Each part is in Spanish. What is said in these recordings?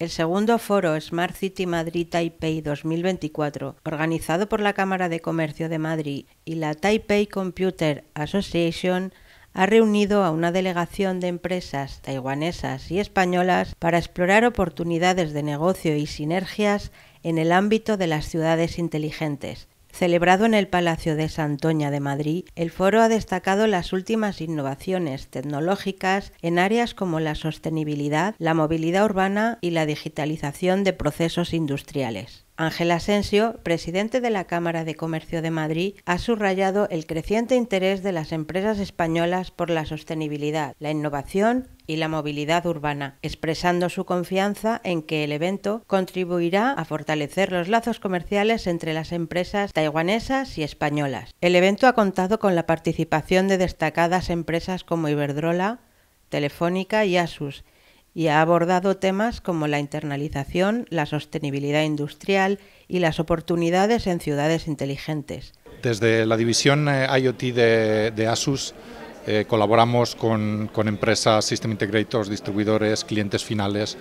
El segundo foro Smart City Madrid Taipei 2024, organizado por la Cámara de Comercio de Madrid y la Taipei Computer Association, ha reunido a una delegación de empresas taiwanesas y españolas para explorar oportunidades de negocio y sinergias en el ámbito de las ciudades inteligentes, Celebrado en el Palacio de Santoña de Madrid, el foro ha destacado las últimas innovaciones tecnológicas en áreas como la sostenibilidad, la movilidad urbana y la digitalización de procesos industriales. Ángel Asensio, presidente de la Cámara de Comercio de Madrid, ha subrayado el creciente interés de las empresas españolas por la sostenibilidad, la innovación y la movilidad urbana, expresando su confianza en que el evento contribuirá a fortalecer los lazos comerciales entre las empresas taiwanesas y españolas. El evento ha contado con la participación de destacadas empresas como Iberdrola, Telefónica y Asus, y ha abordado temas como la internalización, la sostenibilidad industrial y las oportunidades en ciudades inteligentes. Desde la división eh, IoT de, Asus eh, colaboramos con, con empresas, System Integrators, distribuidores, clientes finales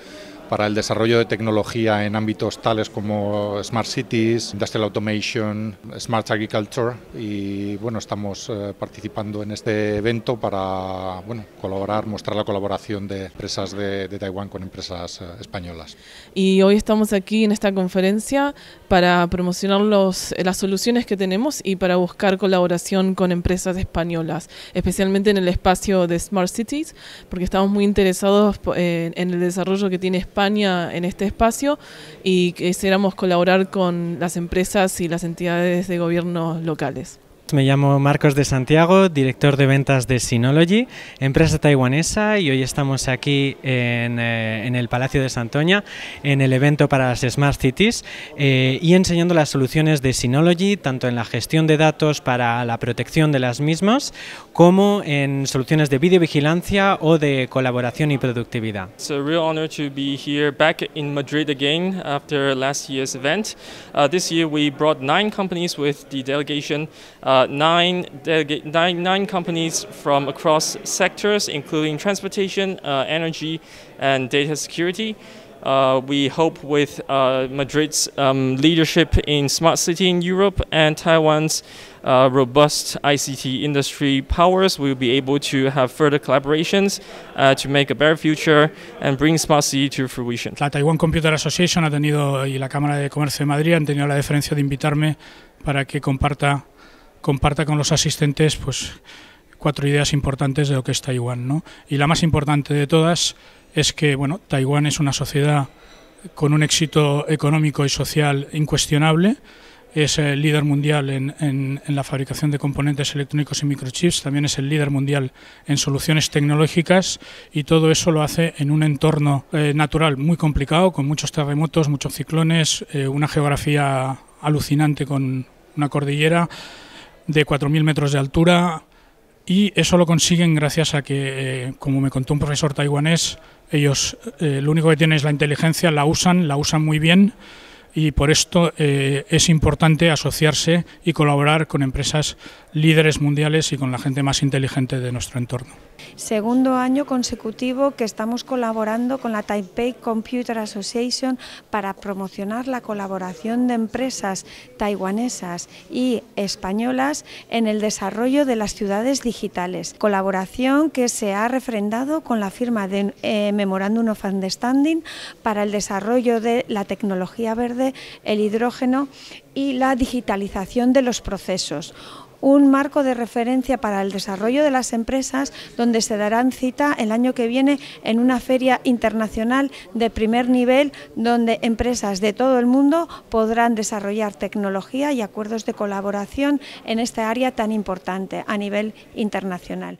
para el desarrollo de tecnología en ámbitos tales como Smart Cities, Industrial Automation, Smart Agriculture y bueno, estamos eh, participando en este evento para bueno, colaborar, mostrar la colaboración de empresas de, Taiwán con empresas eh, españolas. Y hoy estamos aquí en esta conferencia para promocionar los, eh, las soluciones que tenemos y para buscar colaboración con empresas españolas, especialmente en el espacio de Smart Cities, porque estamos muy interesados en el desarrollo que tiene España en este espacio y quisiéramos colaborar con las empresas y las entidades de gobierno locales. Me llamo Marcos de Santiago, director de ventas de Synology, empresa taiwanesa, y hoy estamos aquí eh, en, el Palacio de Santoña, en el evento para las Smart Cities, eh, y enseñando las soluciones de Synology, tanto en la gestión de datos para la protección de las mismas, como en soluciones de videovigilancia o de colaboración y productividad. Es un honor to be here back in Madrid again after last year's event. Uh, this year we brought companies with the uh, Uh, nine nine, nine, nine companies from across sectors, including transportation, uh, energy, and data security. Uh, we hope with uh, Madrid's um, leadership in smart city in Europe and Taiwan's uh, robust ICT industry powers, we'll be able to have further collaborations to make a better future and bring smart city to fruition. La Taiwan Computer Association ha tenido y la Cámara de Comercio de Madrid han tenido la deferencia de invitarme para que comparta comparta con los asistentes pues cuatro ideas importantes de lo que es Taiwán. ¿no? Y la más importante de todas es que bueno, Taiwán es una sociedad con un éxito económico y social incuestionable, es el líder mundial en, en, la fabricación de componentes electrónicos y microchips, también es el líder mundial en soluciones tecnológicas y todo eso lo hace en un entorno eh, natural muy complicado, con muchos terremotos, muchos ciclones, eh, una geografía alucinante con una cordillera de 4.000 metros de altura y eso lo consiguen gracias a que, eh, como me contó un profesor taiwanés, ellos eh, lo único que tienen es la inteligencia, la usan, la usan muy bien y por esto eh, es importante asociarse y colaborar con empresas líderes mundiales y con la gente más inteligente de nuestro entorno. Segundo año consecutivo que estamos colaborando con la Taipei Computer Association para promocionar la colaboración de empresas taiwanesas y españolas en el desarrollo de las ciudades digitales. Colaboración que se ha refrendado con la firma de eh, Memorandum of Understanding para el desarrollo de la tecnología verde, el hidrógeno y la digitalización de los procesos un marco de referencia para el desarrollo de las empresas donde se darán cita el año que viene en una feria internacional de primer nivel donde empresas de todo el mundo podrán desarrollar tecnología y acuerdos de colaboración en esta área tan importante a nivel internacional.